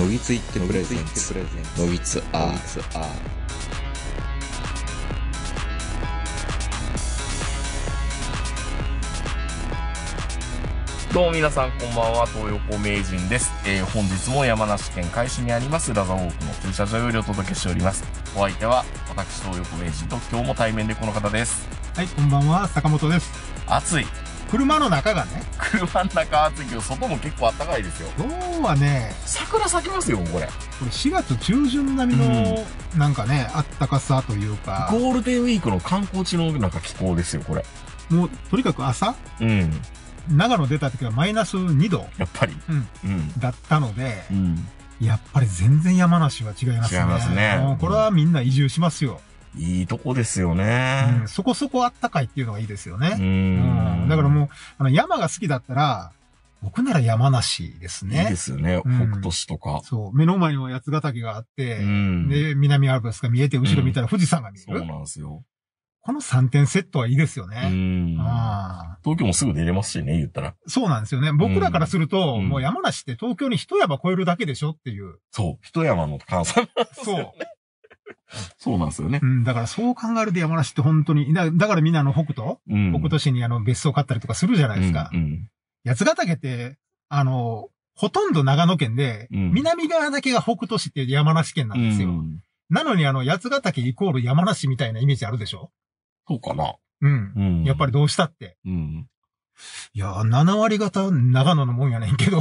のぎついってプレゼンツのぎつアーツアーどうも皆さんこんばんは東横名人です、えー、本日も山梨県海市にありますラザホークの駐車場よりお届けしておりますお相手は私東横名人と今日も対面でこの方ですはいこんばんは坂本です暑い車の中がね車の中暑いけど外も結構あったかいですよ今日はね桜咲きますよこれこれ4月中旬並みの、うん、なんかねあったかさというかゴールデンウィークの観光地のなんか気候ですよこれもうとにかく朝うん長野出た時はマイナス2度やっぱり、うんうん、だったので、うん、やっぱり全然山梨は違いますね違いますねこれはみんな移住しますよ、いいとこですよね、うん、そこそこあったかいっていうのがいいですよね。うん、だからもう、あの山が好きだったら、僕なら山梨ですね。いいですよね。北斗市とか、うん、そう。目の前には八ヶ岳があって、うん、で、南アルプスが見えて、後ろ見たら富士山が見える、うん、そうなんですよ。この3点セットはいいですよね。東京もすぐ出れますしね、言ったら。そうなんですよね。僕らからすると、もう山梨って東京に一山超えるだけでしょっていう。そう。一山の換算、ね。そう。そうなんですよね。うん、だからそう考えると山梨って本当に、だだからみんなあの北斗、うん、北斗市にあの別荘買ったりとかするじゃないですか。うんうん、八ヶ岳って、あの、ほとんど長野県で、うん、南側だけが北斗市って山梨県なんですよ。うん、なのにあの八ヶ岳イコール山梨みたいなイメージあるでしょそうかな。うん。やっぱりどうしたって。うん、いや、7割方長野のもんやねんけど。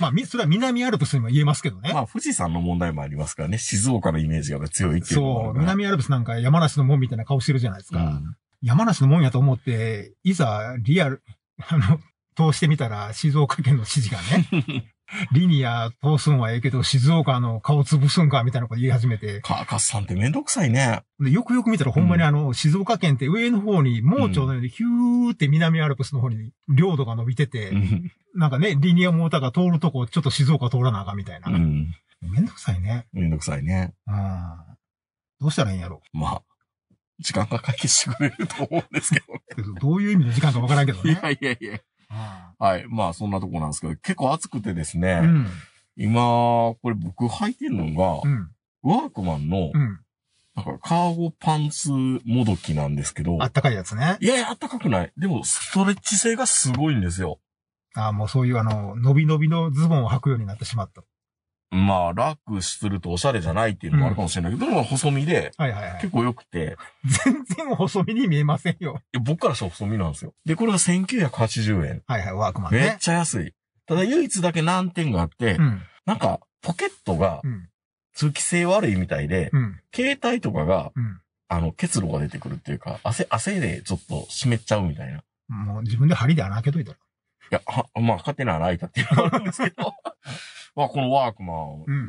まあ、それは南アルプスにも言えますけどね。まあ、富士山の問題もありますからね。静岡のイメージが強いっていうそう、南アルプスなんか山梨の門みたいな顔してるじゃないですか。うん、山梨の門やと思って、いざリアル、あの、通してみたら静岡県の指示がね、リニア通すんはええけど、静岡の顔潰すんか、みたいなこと言い始めて。カーカスさんってめんどくさいね。で、よくよく見たら、ほんまにあの、静岡県って上の方に、盲腸のようにヒューって南アルプスの方に領土が伸びてて、うん、なんかね、リニアモーターが通るとこ、ちょっと静岡通らなあかんみたいな。うん、めんどくさいね。めんどくさいね。どうしたらいいんやろう。まあ、時間が解決してくれると思うんですけど、ね、どういう意味の時間かわからんけどね。いやいやいや。はい。まあ、そんなとこなんですけど、結構暑くてですね、うん、今、これ僕履いてるのが、うん、ワークマンの、だから、カーゴパンツもどきなんですけど。あったかいやつね。いやいや、あったかくない。でも、ストレッチ性がすごいんですよ。ああ、もうそういうあの、伸び伸びのズボンを履くようになってしまった。まあ、楽するとおしゃれじゃないっていうのもあるかもしれないけど、うん、でも細身で、はいはいはい、結構良くて。全然細身に見えませんよ。いや僕からしたら細身なんですよ。で、これが1980円。はいはい、ワークマンね。めっちゃ安い。ただ唯一だけ難点があって、うん、なんか、ポケットが、通気性悪いみたいで、うん、携帯とかが、あの、結露が出てくるっていうか、汗、汗でちょっと湿っちゃうみたいな。もう自分で針で穴開けといたら。いや、は、まあ、ハテナライタっていうのがあるんですけど、まあ、このワークマ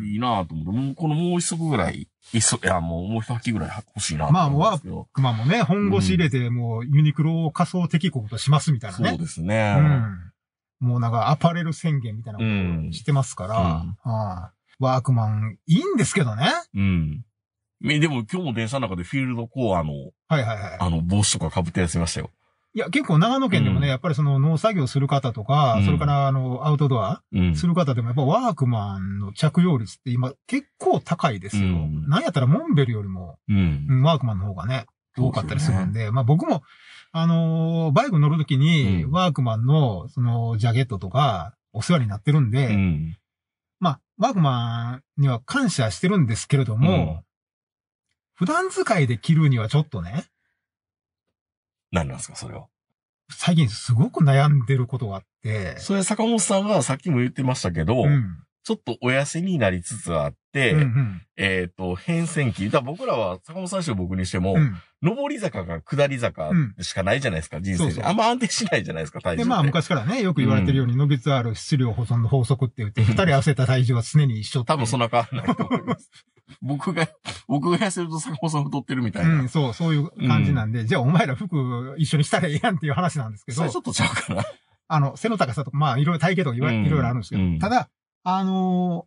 ン、いいなと思って、もうこのもう一足ぐらい、一足、いや、もう、もう一匹ぐらい欲しいなまあ、もうワークマンもね、本腰入れて、もう、ユニクロを仮想敵国としますみたいなね。そうですね。うん。もうなんか、アパレル宣言みたいなことしてますから、うん、はあ、ワークマン、いいんですけどね。うん。でも今日も電車の中でフィールドコアの、はいはいはい。あの、帽子とか被ってやついましたよ。いや、結構長野県でもね、やっぱりその農作業する方とか、うんそれからあの、アウトドアする方でも、やっぱワークマンの着用率って今結構高いですよ。うんなんやったらモンベルよりも、うんワークマンの方がね、多かったりするんで、まあ僕も、あのーバイク乗るときに、ワークマンの、その、ジャケットとか、お世話になってるんで、うんまあ、ワークマンには感謝してるんですけれども、普段使いで着るにはちょっとね、何なんですか、それは。最近すごく悩んでることがあって。それ坂本さんがさっきも言ってましたけど、うん、ちょっとお痩せになりつつあって、うんうん、えっ、ー、と、変遷期。だ僕らは、坂本さんしても僕にしても、うん、上り坂か下り坂しかないじゃないですか、うん、人生でゃ。あんま安定しないじゃないですか、体重で。で、まあ昔からね、よく言われてるように、伸びつある質量保存の法則って言って、二、人合わせた体重は常に一緒多分そんな変わらないと思います。僕が、僕が痩せると坂本さん太ってるみたいな。うん、そう、そういう感じなんで、うん、じゃあお前ら服一緒にしたらええやんっていう話なんですけど。それちょっとちゃうかな。あの、背の高さとか、まあ、いろいろ体型とかいろいろあるんですけど、うん、ただ、あの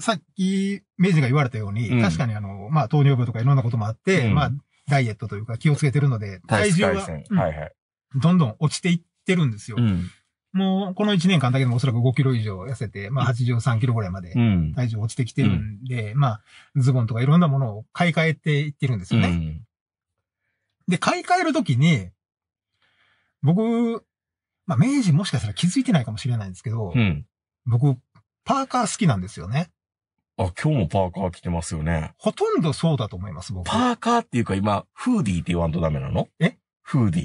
ー、さっき、明治が言われたように、うん、確かにあの、まあ、糖尿病とかいろんなこともあって、まあ、ダイエットというか気をつけてるので、体重が、はいはい、どんどん落ちていってるんですよ。うんもう、この1年間だけでもおそらく5キロ以上痩せて、まあ83キロぐらいまで体重落ちてきてるんで、うん、まあ、ズボンとかいろんなものを買い替えていってるんですよね。うん、で、買い替えるときに、僕、まあ、明治もしかしたら気づいてないかもしれないんですけど、うん、僕、パーカー好きなんですよね。あ、今日もパーカー着てますよね。ほとんどそうだと思います、僕。パーカーっていうか今、フーディーって言わんとダメなのえフーディ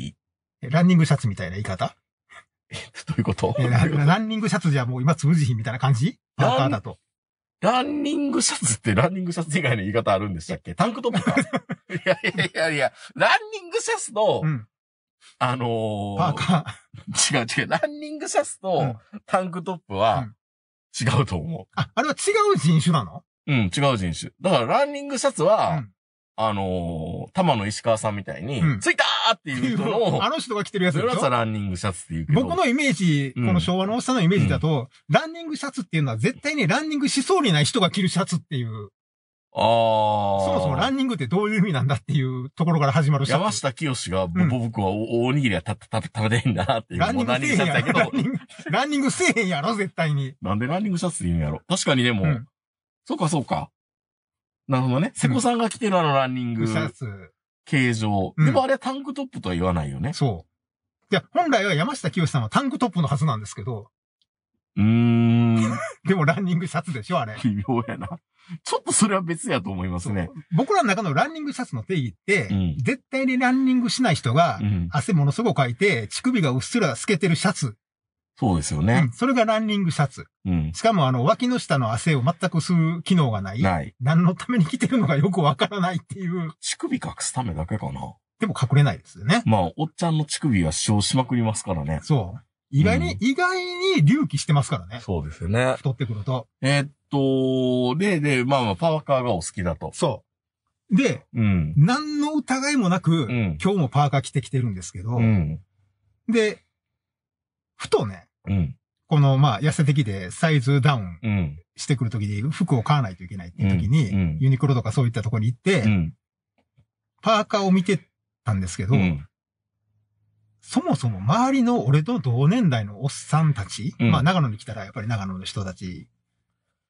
ー。ランニングシャツみたいな言い方どういうことえー、ランニングシャツじゃもう今通じひんみたいな感じパーカーだと。ランニングシャツってランニングシャツ以外の言い方あるんでしたっけ タンクトップかいやいやいやいや、ランニングシャツと、うん、あのー、パーカー。違う違う、ランニングシャツとタンクトップは違うと思う。うん、あ、あれは違う人種なのうん、違う人種。だからランニングシャツは、うんあのー、玉の石川さんみたいに、うんいたーっていう人の、あの人が着てるやつそでしょランニングシャツっていうけど。僕のイメージ、この昭和のおっさんのイメージだと、ランニングシャツっていうのは絶対にランニングしそうにない人が着るシャツっていう、ああ。そもそもランニングってどういう意味なんだっていうところから始まるシャ山下清が、ん僕はおおにぎりはたたた食べてんだなっていう。ランニングんランニングシャツだランけどニング、ランニングせえへんやろ、絶対に。なんでランニングシャツって言うんやろ。確かにでも、うんそうかそうか。なるほどね。瀬古さんが着てるあのランニング。シャツ。形状。でもあれはタンクトップとは言わないよね。そう。いや、本来は山下清さんはタンクトップのはずなんですけど。うーん。でもランニングシャツでしょ、あれ。微妙やな。ちょっとそれは別やと思いますね。僕らの中のランニングシャツの定義って、うん、絶対にランニングしない人が、汗ものすごくかいて、乳首がうっすら透けてるシャツそうですよね。うん、それがランニングシャツ。うん、しかも、あの、脇の下の汗を全く吸う機能がない。ない。何のために着てるのかよくわからないっていう。乳首隠すためだけかな。でも隠れないですよね。まあ、おっちゃんの乳首は主張しまくりますからね。そう。意外に、うん、意外に隆起してますからね。そうですよね。太ってくると。えー、っと、で、で、まあまあ、パーカーがお好きだと。そう。で、うん、何の疑いもなく、うん、今日もパーカー着てきてるんですけど、うん、で、ふとね、うん、この、まあ、痩せてきて、サイズダウンしてくるときに、服を買わないといけないっていうときに、うん、ユニクロとかそういったとこに行って、パーカーを見てたんですけど、そもそも周りの俺と同年代のおっさんたち、まあ長野に来たらやっぱり長野の人たち、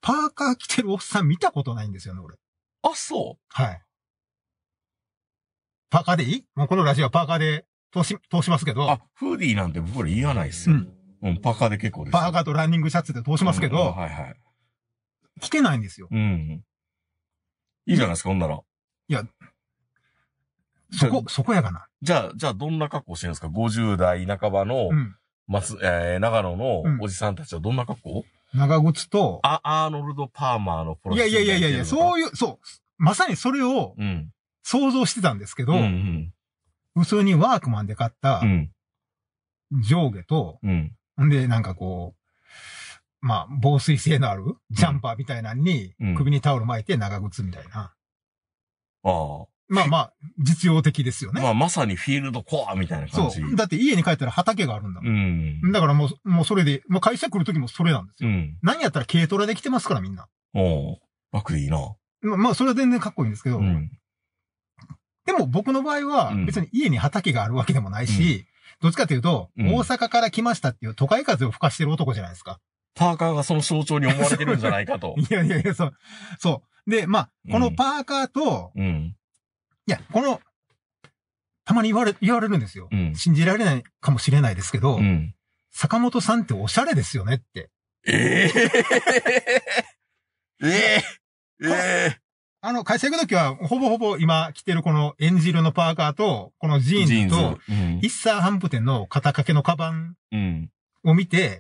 パーカー着てるおっさん見たことないんですよね、俺。あ、そうはい。パーカーでいいもうこのラジオはパーカーで通し、通しますけど。あ、フーディーなんて僕ら言わないですよ。うん。パーカーで結構です。パーカーとランニングシャツで通しますけど。はいはい。着てないんですよ。うん。いいじゃないですか、ほんなら。いや、そこ、そこやかな。じゃあ、じゃあどんな格好してるんですか ?50 代半ばの、松、うん、えー、長野のおじさんたちはどんな格好、うん、長靴と、あ、アーノルド・パーマーのプロいやいやいやいやいや、そういう、そう。まさにそれを、想像してたんですけど、うんうん、普通にワークマンで買った上下と、うん。で、なんかこう、まあ、防水性のあるジャンパーみたいなのに首にタオル巻いて長靴みたいな。あまあまあ、実用的ですよね。まあ、まさにフィールドコアみたいな感そじ。う。だって家に帰ったら畑があるんだもうん。だからもう、もうそれで、もう会社来る時もそれなんですうよ。ん。何やったら軽トラで来てますからみんな。おうバックでいいな。まあ、まあ、それは全然かっこいいんですけど、うん。でも僕の場合は、別に家に畑があるわけでもないし、どっちかというと、大阪から来ましたっていう都会風を吹かしてる男じゃないですか。パーカーがその象徴に思われてるんじゃないかと。い やいやいや、そう。そう。で、まあ、このパーカーと、うん、いや、この、たまに言われ、言われるんですよ。うん、信じられないかもしれないですけど、うん、坂本さんっておしゃれですよねって。ええー、ええー、ええあの、会社行くときは、ほぼほぼ今着てるこのエンジ色のパーカーと、このジーンズと、一サーハンプ店の肩掛けのカバンを見て、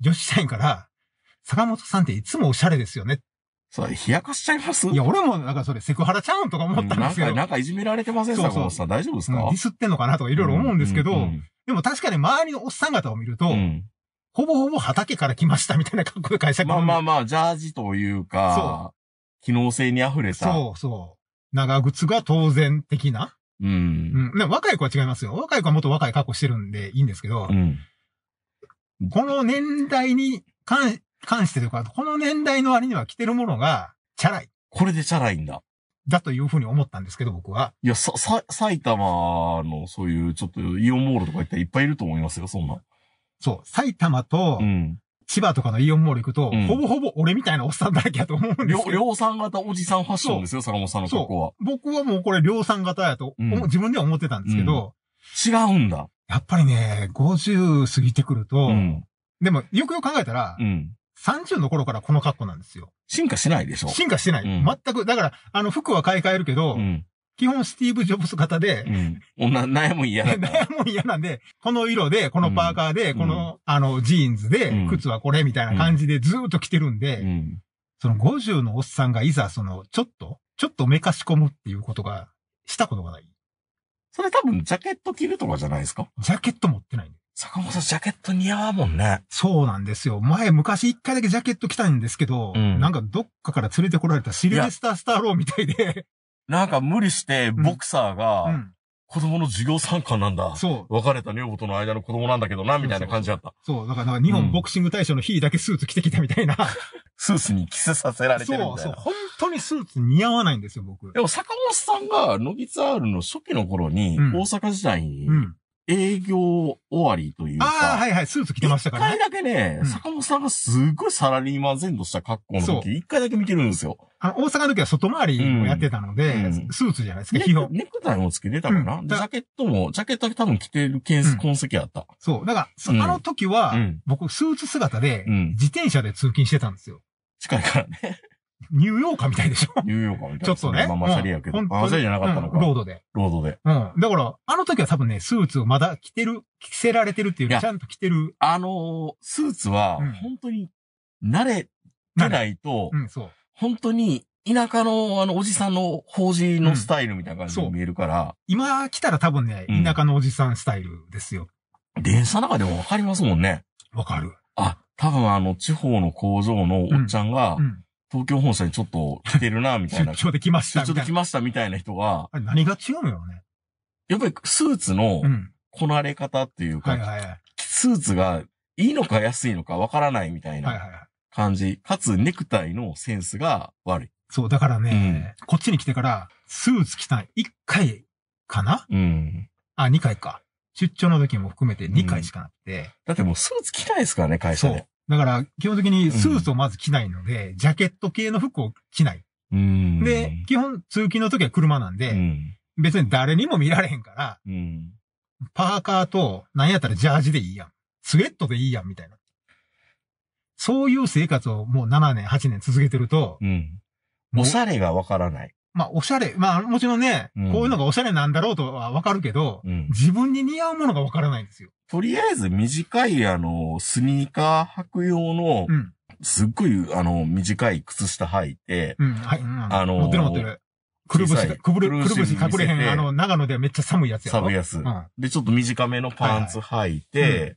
女子社員から、坂本さんっていつもおしゃれですよね。それ、冷やかしちゃいますいや、俺もなんかそれセクハラちゃうんとか思ったんですけど。なんか、なんかいじめられてません坂本さん。大丈夫ですか、ディスってんのかなとかいろいろ思うんですけど、でも確かに周りのおっさん方を見ると、ほぼほぼ畑から来ましたみたいな格好で会社まあまあまあ、ジャージというか、機能性に溢れた。そうそう。長靴が当然的な。うん。うん、若い子は違いますよ。若い子はもっと若い格好してるんでいいんですけど、うん、この年代に関してというか、この年代の割には着てるものが、チャラい。これでチャラいんだ。だというふうに思ったんですけど、僕は。いや、さ、さ、埼玉のそういう、ちょっとイオンモールとか行ったらいっぱいいると思いますよ、そんな。そう、埼玉と、うん、千葉とかのイオンモール行くと、うん、ほぼほぼ俺みたいなおっさんだらけやと思うんですよ。量産型おじさんファッションですよ、坂本さんのとこは。僕はもうこれ量産型やと、うん、自分では思ってたんですけど、違うんだ。やっぱりね、50過ぎてくると、でも、よくよく考えたら、30の頃からこの格好なんですよ。進化しないでしょ進化してない。うん、全く。だから、あの、服は買い替えるけど、うん、基本スティーブ・ジョブス型で、うん。悩む嫌だ。悩む 嫌なんで、この色で、このパーカーで、うん、この、あの、ジーンズで、うん、靴はこれみたいな感じでずっと着てるんで、うん、その50のおっさんがいざ、その、ちょっと、ちょっとめかし込むっていうことが、したことがない。それ多分、ジャケット着るとかじゃないですかジャケット持ってない坂本坂本ジャケット似合うもんね。そうなんですよ。前、昔一回だけジャケット着たんですけど、うん、なんかどっかから連れてこられたシルベスター・スターローみたいでなんか無理して、ボクサーが、子供の授業参観なんだ。そう。別れた女房との間の子供なんだけどな、みたいな感じだった。そうだから、日本ボクシング大賞の日だけスーツ着てきたみたいな。スーツにキスさせられてるみたいな。そうそう。本当にスーツ似合わないんですよ、僕。でも、坂本さんが、ノギツアールの初期の頃に、大阪時代に、営業終わりというか。ああ、はいはい、スーツ着てましたからね。一回だけね、うん、坂本さんがすごいサラリーマン前後した格好の時、一回だけ見てるんですよ。あ大阪の時は外回りをやってたので、うん、スーツじゃないですか、基本。ネクタイもつけてたかな、うん、ジャケットも、ジャケット多分着てるケース、痕跡あった。そう。だから、あの時は、僕、スーツ姿で、自転車で通勤してたんですよ。近いからね。ニューヨーカーみたいでしょニューヨーカーみたい、ちょっとね。まあ、シャリやけど。マ、う、サ、リじゃなかったのか、うん、ロードで。ロードで。うん。だから、あの時は多分ね、スーツをまだ着てる、着せられてるっていう、ちゃんと着てる。あのー、スーツは、本当に、慣れてないと、うん、そう。本当に、田舎のあのおじさんの法事のスタイルみたいな感じに見えるから、うん、今来たら多分ね、田舎のおじさんスタイルですよ。うん、電車の中でもわかりますもんね。わかる。あ、多分あの地方の工場のおっちゃんが、うん東京本社にちょっと来てるな、みたいな。出張で来ました出張で来ました、みたいな人が。あれ何が違うのよね。やっぱりスーツのこなれ方っていうか、はいはいはい、スーツがいいのか安いのかわからないみたいな感じ、かつネクタイのセンスが悪い。そう、だからね、うん、こっちに来てから、スーツ着た1回かなうん。あ、2回か。出張の時も含めて2回しかなくて。だってもうスーツ着ないですからね、会社で。だから、基本的にスーツをまず着ないので、うん、ジャケット系の服を着ない。で、基本通勤の時は車なんで、うん、別に誰にも見られへんから、うん、パーカーと、なんやったらジャージでいいやん。スウェットでいいやん、みたいな。そういう生活をもう7年、8年続けてると、おしゃれがわからない。まあ、おしゃれ。まあ、もちろんね、うんこういうのがおしゃれなんだろうとはわかるけど、うん。自分に似合うものがわからないんですよ。とりあえず短いあの、スニーカー履く用の、うん。すっごいあの、短い靴下履いて、うん。はい。うんあのー持ってる持ってる。くるぶしくるるぶし隠れへん。あの、長野ではめっちゃ寒いやつやろ。寒いやつ。うん。で、ちょっと短めのパンツ履いて、はいは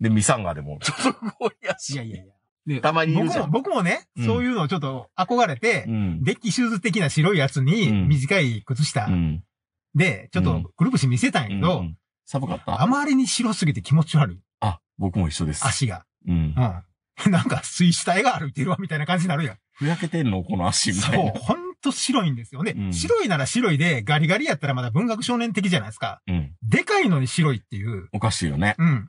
で、ミサンガでも、ちょっとこうやいやいやいや。たまにい僕も、僕もね、うんそういうのをちょっと憧れて、うん。デッキシューズ的な白いやつに短い靴下うん。で、ちょっとくるぶし見せたんやけうど、ん寒かったあまりに白すぎて気持ち悪い。あ、僕も一緒です。足が。うん。うん。なんか水死体が歩いてるわみたいな感じになるやん。ふやけてんのこの足みたいそう。。ほんと白いんですよね。うん白いなら白いで、ガリガリやったらまだ文学少年的じゃないですか。うん。でかいのに白いっていう。おかしいよね。うん。うん。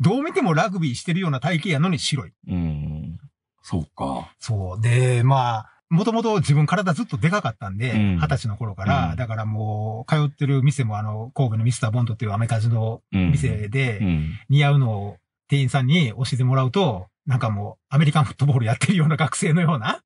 どう見てもラグビーしてるような体型やのに白い。うん。そうか。そう。で、まあ、もともと自分体ずっとでかかったんで、二、うん、十、歳の頃から、うん、だからもう、通ってる店もあの、神戸のミスターボンドっていうアメカジの店で、似合うのを店員さんに教えてもらうと、なんかもう、アメリカンフットボールやってるような学生のような、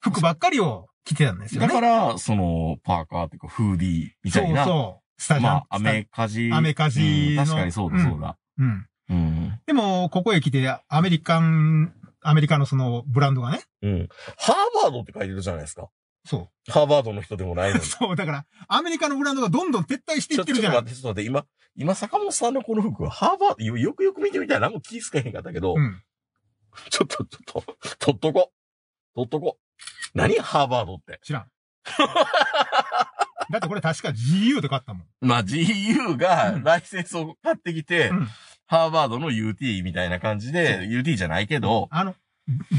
服ばっかりを着てたんですよね。だから、その、パーカーっていうか、フーディーみたいな。そうそう。スタジアム。まあ、アメカジ。アメカジ、確かにそうだ、そうだ。うんうん、でも、ここへ来て、アメリカン、アメリカのそのブランドがね。うん。ハーバードって書いてるじゃないですか。そう。ハーバードの人でもないのに。そう、だから、アメリカのブランドがどんどん撤退していってるじゃん。ちょっと待って、ちょっと待って、今、今、坂本さんのこの服ハーバード、よくよく見てみたら何も気づかへんかったけど、うん、ちょっと、ちょっと、取っとこ。取っとこ。何ハーバードって。知らん。だってこれ確か GU で買ったもん。まあ GU がライセンスを買ってきて、うんハーバードの UT みたいな感じで、UT じゃないけど、あの、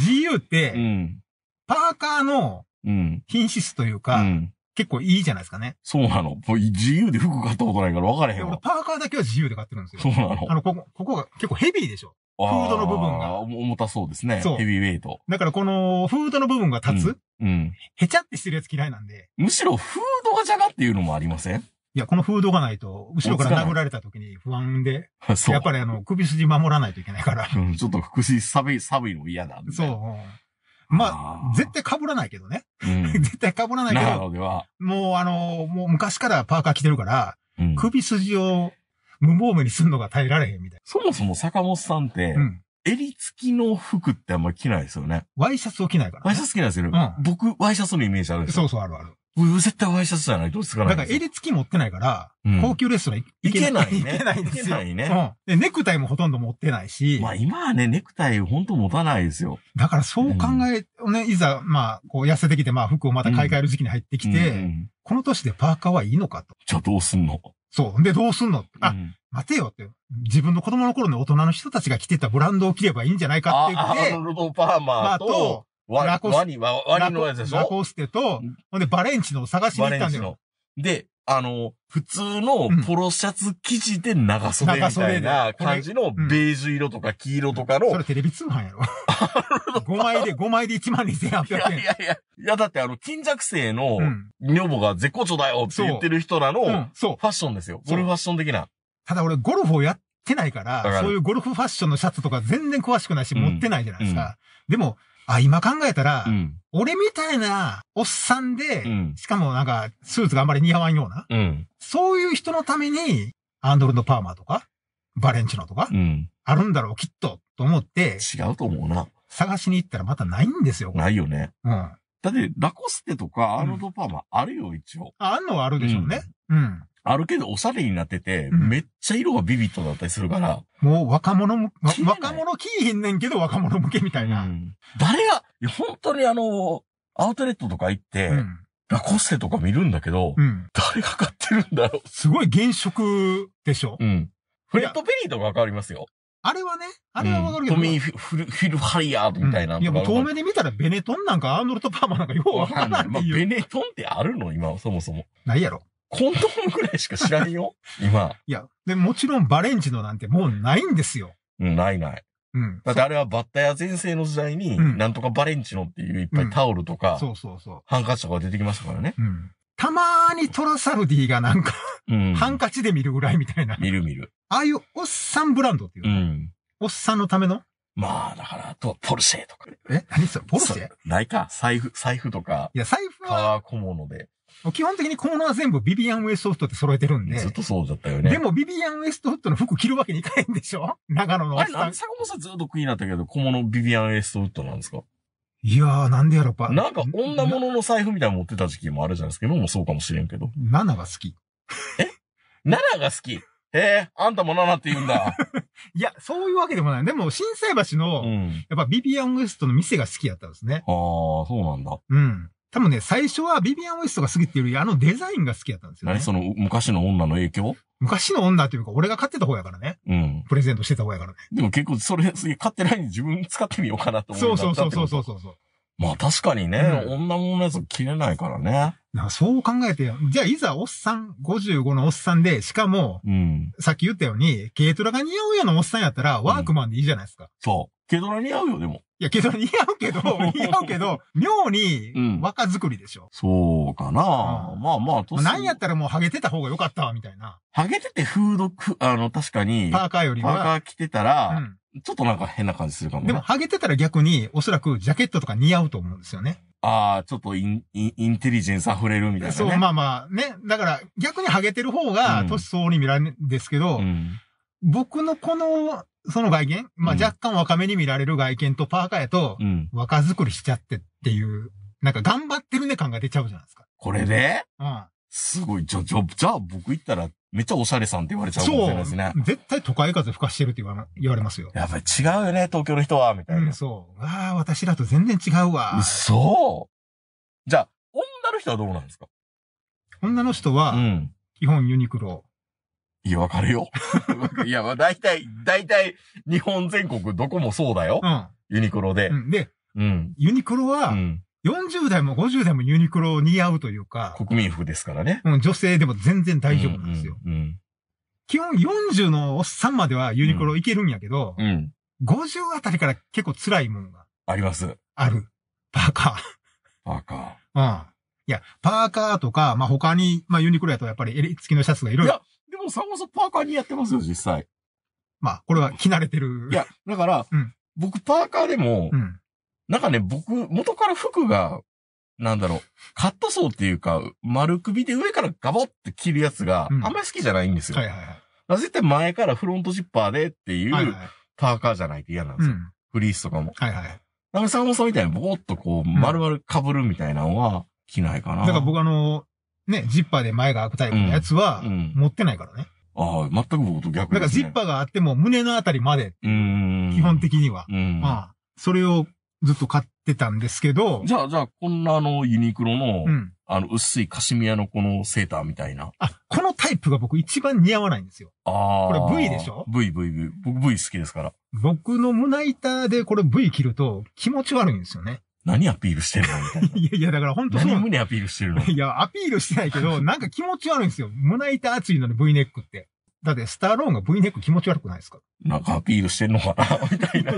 GU っうて、ん。パーカーのうん。品質といううか、ん。結構いいじゃないですかね。そうなの。もう自由で服買ったことないから分からへんわ。パーカーだけは自由で買ってるんですそよ。うなの。あの、ここ、ここが結構ヘビーでしょ。フードの部分が重たそうですね。ヘビーウェイト。だからこのフードの部分が立つ、うん。へちゃってしてるやつ嫌いなんで、むしろフードが邪魔っていうのもありませんいや、このフードがないと、後ろから殴られた時に不安で、やっぱりあの、首筋守らないといけないから。うん、ちょっと腹筋寒い、寒いの嫌なんで。そう。まあ、絶対被らないけどね。うん、絶対被らないけど。もうあの、もう昔からパーカー着てるから、うん、首筋を無防備にするのが耐えられへんみたいな。そもそも坂本さんって、うん、襟付きの服ってあんま着ないですよね。ワイシャツを着ないから、ね。ワイシャツ着ないですよね。うん、僕、ワイシャツのイメージあるんですよ。そうそう、あるある。絶対ワイシャツじゃないとつかない。だから襟付き持ってないから、うん、高級レストラン行けない。行けないね。行 けないね。うん。で、ネクタイもほとんど持ってないし。まあ今はね、ネクタイほんと持たないですよ。だからそう考え、うん、ね、いざ、まあ、こう痩せてきて、まあ服をまた買い替える時期に入ってきて、うん、この年でパーカーはいいのかと。じゃあどうすんのそう。で、どうすんのあ、待てよって。自分の子供の頃の大人の人たちが着てたブランドを着ればいいんじゃないかっていうので。アード・パーマーと、ワラコワニ、ワワニのやつでしラょコステと、ほんでバレンチのを探しに行ったんだよ。の。で、あの、普通のポロシャツ生地で長袖みたいな感じのベージュ色とか黄色とかの、それテレビ通販やろ。5 枚で、5枚で1万いや2800いやいや、いやだってあの、金弱生の女房が絶好調だよって言ってる人らのうファッションですよ。ゴルファッション的な。ただ俺ゴルフをやってないから、そういうゴルフファッションのシャツとか全然詳しくないし、持ってないじゃないですか。でも、あ、今考えたら、うん、俺みたいなおっさんで、うん、しかもなんか、スーツがあんまり似合わんような、うん、そういう人のために、アンドルド・パーマーとか、バレンチノとか、あるんだろう、きっと、と思って。違うと思うな。探しに行ったらまたないんですよ。ないよね。うん。だって、ラコステとかアーノルド・パーマあるよ、一応。あ、あんのはあるでしょうね。うん。あるけどおしゃれになってて、うんめっちゃ色がビビットだったりするから、もう若者む、若者着いへんねんけど若者向けみたいな。誰が、いや本当にあの、アウトレットとか行って、うん。ラコステとか見るんだけど、うん。誰が買ってるんだろう。すごい原色でしょ。う。ん。フレットペリーとかわかりますよ。あれはね、あれはわかるけど。うんトミーフフィル・フィルハイヤーみたいないや、もう遠目で見たらベネトンなんかアーノルド・パーマなんかようわかんない。い。まあ、ベネトンってあるの今、そもそも。ないやろ。コンドームぐらいしか知らんよ、今。いや、で、もちろんバレンチノなんてもうないんですよ。うん、ないない。うん。だってあれはバッタや前世の時代に、うんなんとかバレンチノっていういっぱいタオルとか、そうそうそう。ハンカチとか出てきましたからね。う。ん。たまーにトラサルディがなんか、うん。ハンカチで見るぐらいみたいな。見る見る。ああいうおっさんブランドっていううん。おっさんのためのまあ、だから、あとはポルシェとか。え何それポルシェないか。財布、財布とか、いや、財布は革小物で。基本的にコーナー全部ビビアン・ウエストウッドって揃えてるんで。ずっとそうだったよね。でもビビアン・ウエストウッドの服着るわけにいかないんでしょ長野のあれ、な坂本さんずっといになったけど、小物ビビアン・ウエストウッドなんですかいやー、なんでやろか。なんか女物の財布みたいな持ってた時期もあるじゃないですか。今もそうかもしれんけど。7が好き。え ?7 が好きええー、あんたも7って言うんだ。いや、そういうわけでもない。でも、新生橋の、うん、やっぱビビアン・ウエストの店が好きやったんですね。ああ、そうなんだ。うん。多分ね、最初はビビアン・ウエストが好きっていうより、あのデザインが好きやったんですよ、ね。何その昔の女の影響昔の女っていうか、俺が買ってた方やからね。うん。プレゼントしてた方やからね。でも結構それ、買ってないで自分使ってみようかなと思そうそうそうそうそうそう。まあ確かにね、うん、女物のやつ着れないからね。なそう考えて、じゃあいざおっさん、55のおっさんで、しかも、うん、さっき言ったように、軽トラが似合うようなおっさんやったら、ワークマンでいいじゃないですか。うん、そう。軽トラ似合うよ、でも。いや、けど似合うけど、似合うけど、妙に若作りでしょ。そうかな、まあまあ、なんやったらもうハゲてた方がよかったわ、みたいな。ハゲててフード、あの、確かに。パーカーよりは。パーカー着てたら、ちょっとなんか変な感じするかも、でも、ハゲてたら逆に、おそらくジャケットとか似合うと思うんですよね。ああ、ちょっとイン、インテリジェンス溢れるみたいな、そう、まあまあ、ね。だから、逆にハゲてる方が、年相応に見られるんですけど、僕のこのその外見、まあ、若干若めに見られる外見とパーカーやと、若作りしちゃってっていう、なんか頑張ってるね感が出ちゃうじゃないですか。これでうん。すごい。じゃ、じゃ、じゃあ僕行ったら、めっちゃおしゃれさんって言われちゃうかもしれないですね。そう。絶対都会風吹かしてるって言わ言われますよ。やっぱり違うよね、東京の人は、みたいな。うん、そう。ああ、私らと全然違うわ。そう。じゃあ、女の人はどうなんですか女の人は、基本ユニクロ。いや、わかるよ。いや、まあ大体、大体、日本全国どこもそうだよ。うん。ユニクロで。うんで、うん。ユニクロは、うん40代も50代もユニクロ似合うというか、国民服ですからね。うん、女性でも全然大丈夫なんですよ。うん。基本40のおっさんまではユニクロいけるんやけど、うん。うん50あたりから結構辛いもんがあります。ある。パーカー。パーカー。うん。いや、パーカーとか、まあ、他に、まあ、ユニクロやとやっぱり襟付きのシャツがいる。ろいいや、も坂本ソパーカーにやってますよ、実際。まあ、これは着慣れてる。いや、だから、うん、僕パーカーでも、うん、なんかね、僕、元から服が、なんだろう、カットソーっていうか、丸首で上からガボって着るやつが、あんまり好きじゃないんですよ。はいはいはい。絶対前からフロントジッパーでっていう、パーカーじゃないと嫌なんですよ。フリースとかも。はいはい。だから坂本さんみたいにボーっとこう、丸々被るみたいなのは、着ないかな。だから僕あの、ね、ジッパーで前が開くタイプのやつは、持ってないからね。ああ、全く僕と逆です、ね。だからジッパーがあっても胸のあたりまで、基本的には。まあ、それをずっと買ってたんですけど。じゃあ、じゃあ、こんなあの、ユニクロの、うん、あの、薄いカシミヤのこのセーターみたいな。あ、このタイプが僕一番似合わないんですよ。ああ。これ V でしょ ?V、V、V。僕 V 好きですから。僕の胸板でこれ V 着ると気持ち悪いんですよね。何アピールしてんのみたいな。いやいや、だから本当に。何胸アピールしてるのいや、アピールしてないけど、なんか気持ち悪いんですよ。胸板熱いのに V ネックって。だってスターローンが V ネック気持ち悪くないですかなんかアピールしてんのかなみたいな。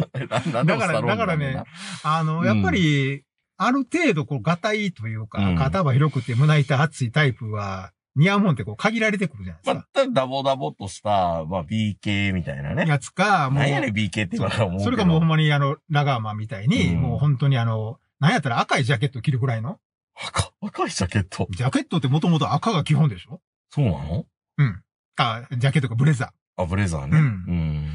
なだから、だからね、あの、やっぱり、ある程度、こう、がたいというか、肩幅広くて胸板厚いタイプは、似合うもんってこう限られてくるじゃないですか。全くダボダボとした、まあ BK みたいなね。やつか、もう。何やねん BK って言われたもん。それかもうほんまにあの、ラガーマンみたいに、うん、もう本当にあの、なんやったら赤いジャケット着るぐらいの。赤、赤いジャケットジャケットってもともと赤が基本でしょそうなのうん。あ、ジャケットかブレザー。あ、ブレザーね。うん。うん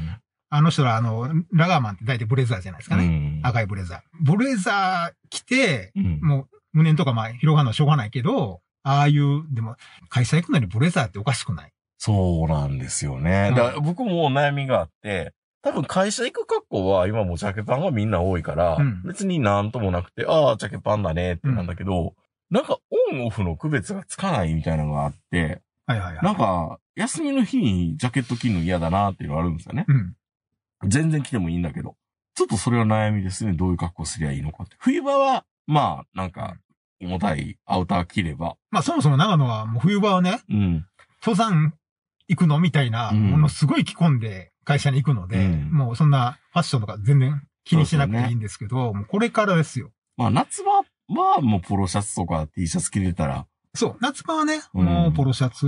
あの人ら、あの、ラガーマンって大体ブレザーじゃないですかね。赤いブレザー。ブレザー着て、うん、もう、胸とかまあ広がるのはしょうがないけど、ああいう、でも、会社行くのにブレザーっておかしくないそうなんですよね。うん、だ僕も悩みがあって、多分会社行く格好は今もジャケパンがみんな多いから、うん、別になんともなくて、ああ、ジャケパンだねってなんだけど、うん、なんかオンオフの区別がつかないみたいなのがあって、はいはいはい。なんか、休みの日にジャケット着るの嫌だなっていうのがあるんですよね。うん。全然着てもいいんだけど。ちょっとそれは悩みですね。どういう格好すりゃいいのかって。冬場は、まあ、なんか、重たいアウター着れば。まあそもそも長野はもう冬場はね、うん、登山行くのみたいな、ものすごい着込んで会社に行くので、うん、もうそんなファッションとか全然気にしなくていいんですけど、うね、もうこれからですよ。まあ夏場はもうポロシャツとか T シャツ着れたら。そう、夏場はね、うん、もうポロシャツ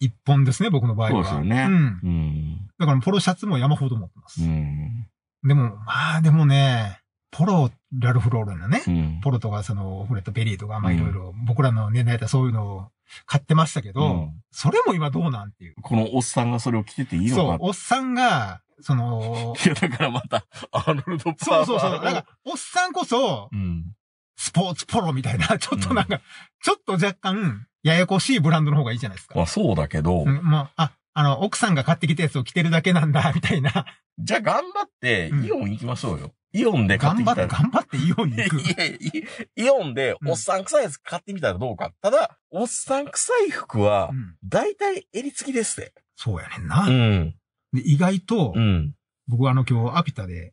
一本ですね、僕の場合は。そうですよね。うん。うん、だからポロシャツも山ほど持ってます。うん、でも、まあでもね、ポロっラルフ・ローレンのね、うん、ポルトがその、フレット・ペリーとか、まあいろいろ、僕らの年代でそういうのを買ってましたけど、うん、それも今どうなんっていう。このおっさんがそれを着てていいのかそう、おっさんが、その、いや、だからまた、アーノルド・パーマー。そうそうそう。なんか、おっさんこそ、うん、スポーツポロみたいな、ちょっとなんか、ちょっと若干、ややこしいブランドの方がいいじゃないですか。あ、そうだけど。うん、まあ、あ、あの、奥さんが買ってきたやつを着てるだけなんだ、みたいな。じゃあ頑張って、イオン行きましょうよ。イオンで買って頑張っみたて、ら。頑張ってイオンに行く。イオンで、おっさん臭いやつ買ってみたらどうか。ただ、おっさん臭い服は大体襟付きですって。そうやねんな。ん。で意外とう、ん。僕はあの今日アピタで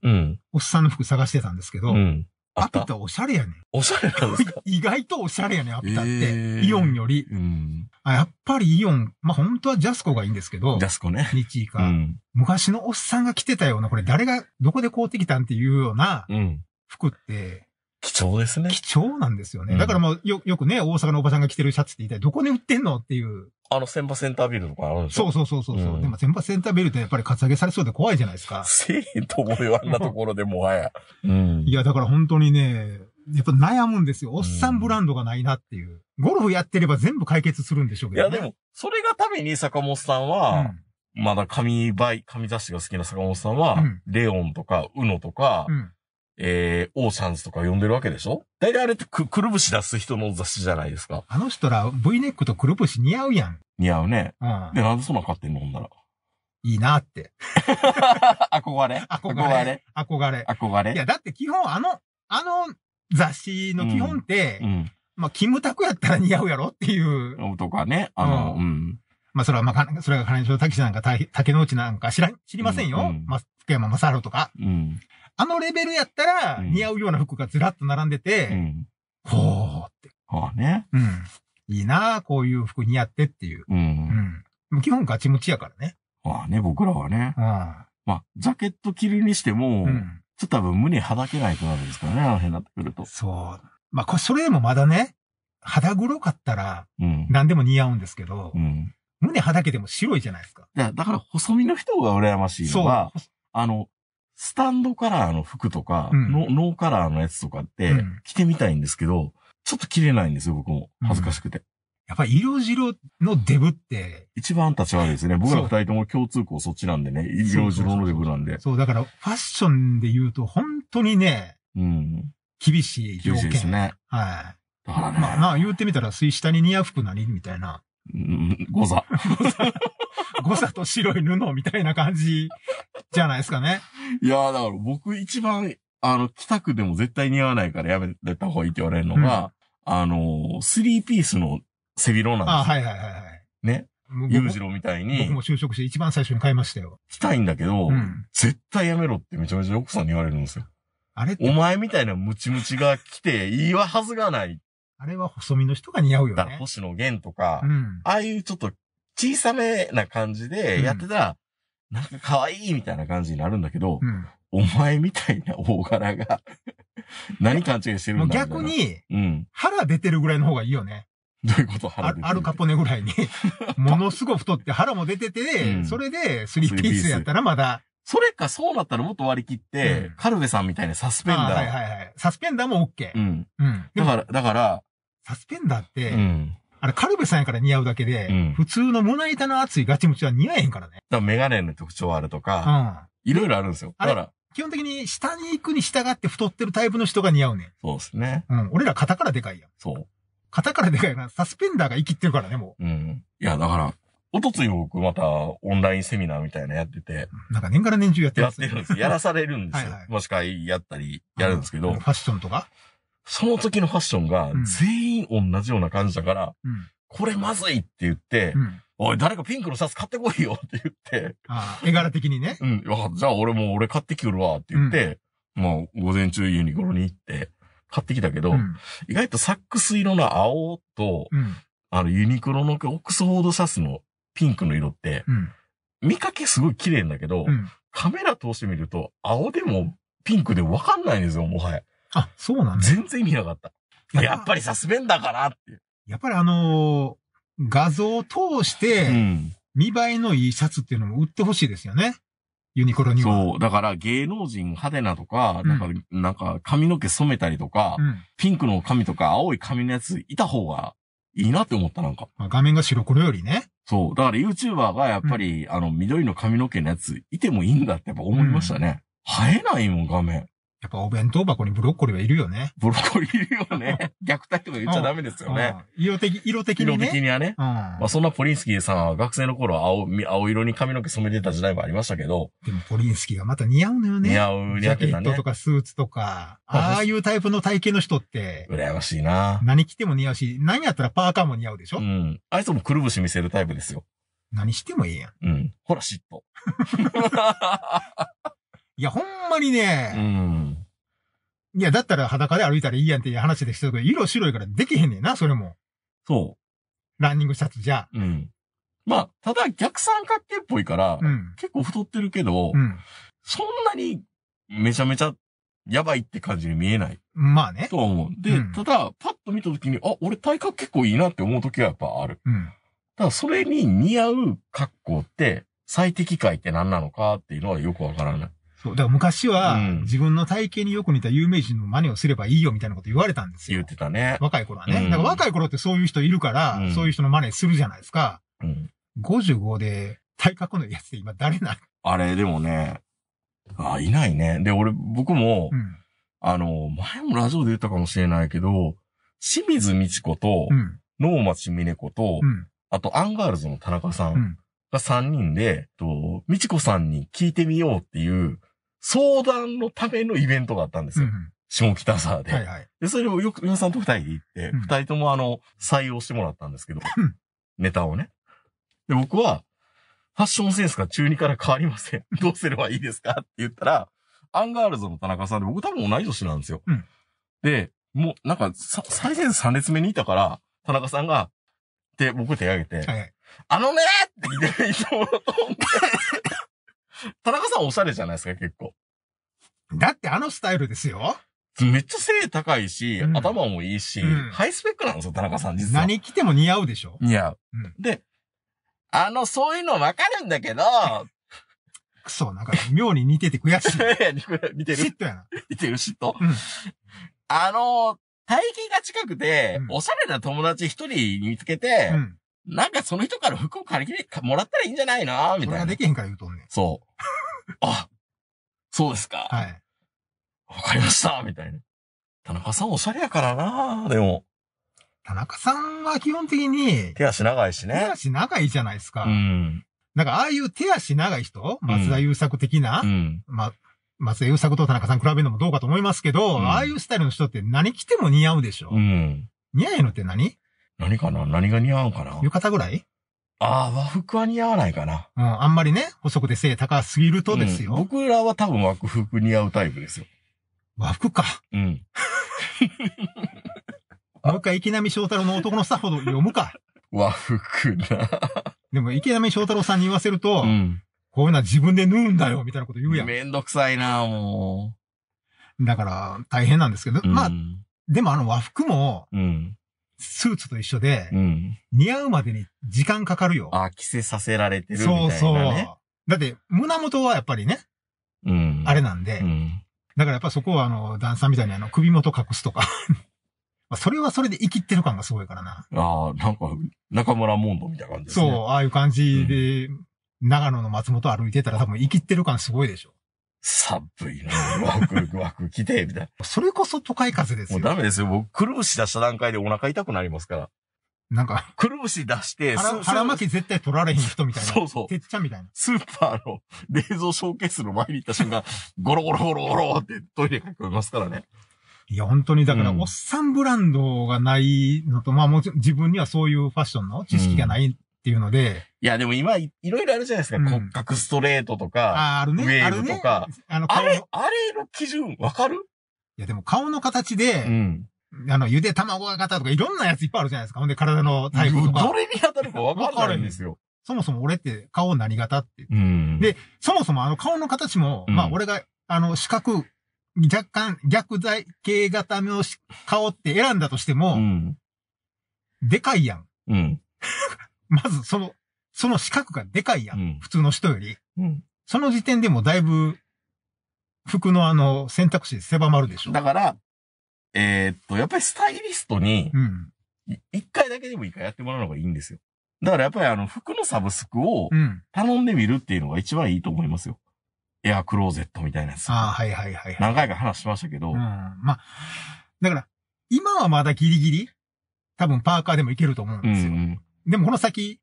おっさんの服探してたんですけど、うん。アピタおしゃれやねん。おしゃれなんですか 意外とおしゃれやねん、アピタって。えー、イオンより、うん、あ。やっぱりイオン、まあ、本当はジャスコがいいんですけど。ジャスコね。日イカ、うん、昔のおっさんが着てたような、これ誰が、どこで買うてきたんっていうような、服って、貴重ですね。貴重なんですよね。だからもう、よ、よくね、大阪のおばさんが着てるシャツって言いたい、どこに売ってんのっていう。あの、千葉センタービルとかあるんでしょそうそうそうそう。うん、でも、千葉センタービルってやっぱりカツアゲされそうで怖いじゃないですか。せえへんと思うよ、あんなところでもはや。うん。いや、だから本当にね、やっぱ悩むんですよ。おっさんブランドがないなっていう。ゴルフやってれば全部解決するんでしょうけど、ね、いや、でも、それがために坂本さんは、うん、まだ紙媒、紙雑誌が好きな坂本さんは、うん、レオンとか、ウノとか、うんえー、ャンズとか呼んでるわけでしょ大体あれってく、くるぶし出す人の雑誌じゃないですか。あの人ら V ネックとくるぶし似合うやん。似合うね。うん。で、なんでそんな買ってんのほんなら。いいなって。憧れ憧れ憧れ憧れいや、だって基本あの、あの雑誌の基本って、うん、うん、まあ、キムタクやったら似合うやろっていう。とかね、あの、うん、うんまあ、それは、まあ、それが金城武なんか、竹之内なんか知ら、知りませんよ。うんうん、まあ、福山雅治とか。うん。あのレベルやったら、似合うような服がずらっと並んでて、うん、ほーって。ほーね。うん。いいなぁ、こういう服似合ってっていう。うん。うん、基本ガチムチやからね。ほーね、僕らはね。うん。まあ、ジャケット着るにしても、うん、ちょっと多分胸はだけないとなるんですからね、あの辺になってくると。そう。まあ、これ、それでもまだね、肌黒かったら、何でも似合うんですけど、うん、胸はだけても白いじゃないですか。だから、細身の人が羨ましいのは、そうあの、スタンドカラーの服とか、うん、ノーカラーのやつとかって着てみたいんですけど、ちょっと着れないんですよ、僕も。恥ずかしくて。やっぱり色白のデブって。一番立ち悪いですね。僕ら二人とも共通項そっちなんでね。色白のデブなんで。そうだからファッションで言うと本当にね、うん。厳しい条件。厳しいですね。はい。ね。まあ、まあ言うてみたら水下に似合う服なりみたいな。うん、ござ。誤 差と白い布みたいな感じじゃないですかね。いやだから僕一番、あの、北区でも絶対似合わないからやめた方がいいって言われるのが、うん、あの、スリーピースの背広なんですよ。あ、はいはいはいはい。ね。裕次郎みたいに。僕も就職して一番最初に買いましたよ。したいんだけど、うん、絶対やめろってめちゃめちゃ奥さんに言われるんですよ。あれお前みたいなムチムチが来て、言いははずがないあれは細身の人が似合うよだから星野源とか、うん。ああいうちょっと小さめな感じでやってたら、なんか可愛いみたいな感じになるんだけど、うん。お前みたいな大柄が、何勘違いしてるだろう逆、に、うん。腹出てるぐらいの方がいいよね。どういうことあ腹出てるアルカポネぐらいに。ものすごく太って腹も出てて、うんそれでスリーピースやったらまだ。それか、そうなったらもっと割り切って、うんカルベさんみたいなサスペンダー。ーはいはいはい。サスペンダーも OK。うん。うん。だから、だから、サスペンダーって、うん、あれ、カルベさんやから似合うだけで、うん、普通の胸板の厚いガチムチは似合えへんからね。だからメガネの特徴あるとか、うん、いろいろあるんですよ。だから、基本的に下に行くに従って太ってるタイプの人が似合うね。そうですね。うん。俺ら肩からでかいやん。そう。肩からでかいな。サスペンダーが生きってるからね、もう。うん。いや、だから、おとつい僕またオンラインセミナーみたいなやってて。なんか年から年中やってね、やってるんです。やらされるんですよ。はいはい、もしかやったりやるんですけど。ファッションとかその時のファッションが全員同じような感じだから、うん、これまずいって言って、うんおい、誰かピンクのシャツ買ってこいよって言って。ああ、絵柄的にね。うん、じゃあ俺も俺買ってきるわって言って、うん、もう午前中ユニクロに行って買ってきたけど、うん、意外とサックス色の青と、うん、あのユニクロのオックスフォードシャツのピンクの色って、見かけすごい綺麗んだけど、カメラ通してみると青でもピンクでわかんないんですよ、もはや。あ、そうなんだ、全然意味なかった。やっぱりサスペンダーかなって。やっぱりあのー、画像を通して、見栄えのいいシャツっていうのも売ってほしいですよね。ユニクロには。そう。だから芸能人派手なとか、ん、なんか、なんか髪の毛染めたりとか、うん、ピンクの髪とか青い髪のやついた方がいいなって思ったなんか。まあ、画面が白黒よりね。そう。だから YouTuber がやっぱり、うん、あの、緑の髪の毛のやついてもいいんだってやっぱ思いましたね。映えないもん、画面。やっぱお弁当箱にブロッコリーはいるよね。ブロッコリーいるよね。虐待とか言っちゃダメですよね。うんうん、色的、色的にね。色的にはね。うん、まあそんなポリンスキーさんは学生の頃青、青色に髪の毛染めてた時代もありましたけど。でもポリンスキーがまた似合うのよね。似合う、似合ってたね。ジャケットとかスーツとか、ああいうタイプの体型の人って。羨ましいな。何着ても似合うし、何やったらパーカーも似合うでしょうん。あいつもくるぶし見せるタイプですよ。何してもいいやん。うん。ほら、嫉妬。いや、ほんまにね、うん。いや、だったら裸で歩いたらいいやんっていう話でしたけど、色白いからできへんねんな、それも。そう。ランニングシャツじゃ。うん。まあ、ただ逆三角形っぽいから、うん、結構太ってるけど、うん、そんなにめちゃめちゃやばいって感じに見えない。まあね。と思う。で、うん、ただ、パッと見たときに、あ、俺体格結構いいなって思うときはやっぱある。うん。ただ、それに似合う格好って最適解って何なのかっていうのはよくわからない。そう。だから昔は、自分の体型によく似た有名人の真似をすればいいよみたいなこと言われたんですよ。言ってたね。若い頃はね。うん、だから若い頃ってそういう人いるから、うん、そういう人の真似するじゃないですか。うん、55で体格のやつって今誰なのあれ、でもね、あ、いないね。で、俺、僕も、うん、あの、前もラジオで言ったかもしれないけど、清水美智子と、能町美音子と、あと、アンガールズの田中さんが3人で、と、みちこさんに聞いてみようっていう、相談のためのイベントがあったんですよ。下北沢で。はいはい。で、それをよく、皆さんと二人で行って、二、人ともあの、採用してもらったんですけど、ネタをね。で、僕は、ファッションセンスが中二から変わりません。どうすればいいですかって言ったら、アンガールズの田中さんで、僕多分同い年なんですよ。うん、で、もう、なんか、最前線三列目にいたから、田中さんが、で、僕手挙げて、はい、あのねって言って、いつものトーン田中さんおしゃれじゃないですか、結構。だってあのスタイルですよ。めっちゃ背高いし、うん頭もいいし、うんハイスペックなんですよ、田中さん実は。何着ても似合うでしょ。似合う。うんで、あの、そういうのわかるんだけど、クソ、なんか妙に似てて悔しい。似 てる嫉妬やな。似てる嫉妬、うんあの、体型が近くて、うんおしゃれな友達一人見つけて、うん。なんかその人から服を借りてもらったらいいんじゃないなみたいな。それができへんから言うとんねん。そう。あ、そうですか。はい。わかりました、みたいな。田中さんおしゃれやからなでも。田中さんは基本的に。手足長いしね。手足長いじゃないですか。うん。なんかああいう手足長い人、松田優作的な、うん、まあ、松田優作と田中さん比べるのもどうかと思いますけど、うん、ああいうスタイルの人って何着ても似合うでしょ。うん、似合いのって何何かな何が似合うんかな浴衣ぐらいああ、和服は似合わないかな。うん、あんまりね、細くて背高すぎるとですよ。うん、僕らは多分和服似合うタイプですよ。和服か。うん。もう一回池波正太郎の男のスタッフを読むか。和服な。でも池波正太郎さんに言わせると、うん、こういうのは自分で縫うんだよ、みたいなこと言うやん。めんどくさいな、もう。だから、大変なんですけど、うん、まあ、でもあの和服も、うん、スーツと一緒で、うん、似合うまでに時間かかるよ。あ、着せさせられてるみたいな、ね。そうそう。だって、胸元はやっぱりね、うん、あれなんで、うん、だからやっぱそこはあの、ダンサーみたいにあの、首元隠すとか それはそれで生きってる感がすごいからな。ああ、なんか、中村モンドみたいな感じですね。そう、ああいう感じで、長野の松本歩いてたら多分生きってる感すごいでしょ。寒いのワクワク来て、みたいな。それこそ都会風ですよ。もうダメですよ。僕、くるぶし出した段階でお腹痛くなりますから。なんか。くるぶし出して、腹腹巻き絶対取られへん人みたいな。そうそう。てっちゃんみたいな。スーパーの冷蔵ショーケースの前に行った瞬間、ゴロゴロゴロゴロってトイレかけますからね。いや、本当に、だから、おっさんブランドがないのと、うん、まあもちろん自分にはそういうファッションの知識がないっていうので。いや、でも今、いろいろあるじゃないですか。うん、骨格ストレートとか、ああるね、ウェーブとか。あ、ね,、ね、あれ、あれの基準わかるいや、でも顔の形で、うん、あの、ゆで卵型とかいろんなやついっぱいあるじゃないですか。ほんで体のタイプとか。どれに当たるかわかるんですよ。そもそも俺って顔何型って。うん、で、そもそもあの顔の形も、まあ俺が、あの、四角、若干逆剤系型の顔って選んだとしても、でかいやん。うん。まずその、その資格がでかいやん。うん、普通の人より。うん、その時点でもだいぶ、服のあの、選択肢狭まるでしょ。だから、えー、っと、やっぱりスタイリストに、一回だけでもいいからやってもらうのがいいんですよ。だからやっぱりあの、服のサブスクを頼んでみるっていうのが一番いいと思いますよ。エアクローゼットみたいなやつ。ああ、はい、はいはいはい。何回か話しましたけど。うん。まあ、だから、今はまだギリギリ、多分パーカーでもいけると思うんですよ。うんうんでもこの先、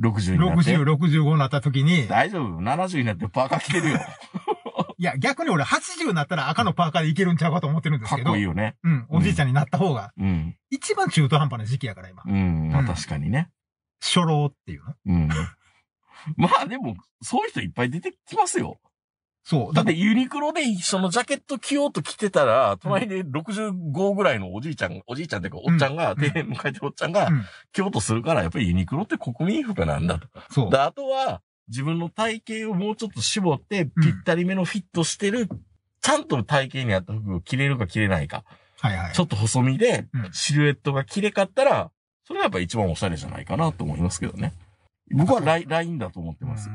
60になって。60、65になった時に。大丈夫 ?70 になってパーカー着てるよ。いや、逆に俺80になったら赤のパーカーでいけるんちゃうかと思ってるんですけど。かっこいいよね。うん、おじいちゃんになった方が。うん。一番中途半端な時期やから、今。うん、まあ確かにね。初老っていうの。うん。まあでも、そういう人いっぱい出てきますよ。そう。だってユニクロでそのジャケット着ようと着てたら、隣で65ぐらいのおじいちゃん、おじいちゃんっていうかおっちゃんが、定年迎えてるおっちゃんが、着ようとするから、やっぱりユニクロって国民服なんだと。そう。で、あとは、自分の体型をもうちょっと絞って、ぴったりめのフィットしてる、ちゃんと体型に合った服を着れるか着れないか。はいはい。ちょっと細身で、シルエットが着れかったら、それがやっぱ一番おしゃれじゃないかなと思いますけどね。僕はラインだと思ってます。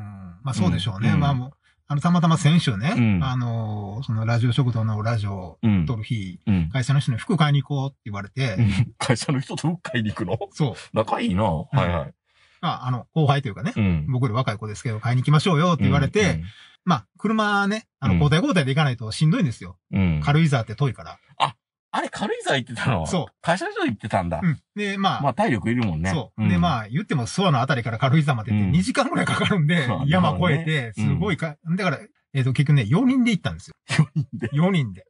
まあそうでしょうね。まあもう。あの、たまたま先週ね、うん、あの、そのラジオ食堂のラジオを撮る日、うん、会社の人に服買いに行こうって言われて、会社の人と服買いに行くのそう。仲いいな、はいはい。まああの、後輩というかね、うん、僕より若い子ですけど、買いに行きましょうよって言われて、うんうん、まあ、車ね、あの、交代交代で行かないとしんどいんですよ。うん、軽井沢って遠いから。あ、あれ、軽井沢行ってたのそう。会社所行ってたんだ。うん。で、まあ。まあ、体力いるもんね。そう。うん、で、まあ、言っても、諏訪のあたりから軽井沢までって2時間ぐらいかかるんで、うん、山越えて、すごいか、うん、だから、えっ、ー、と、結局ね、4人で行ったんですよ。4人で ?4 人で。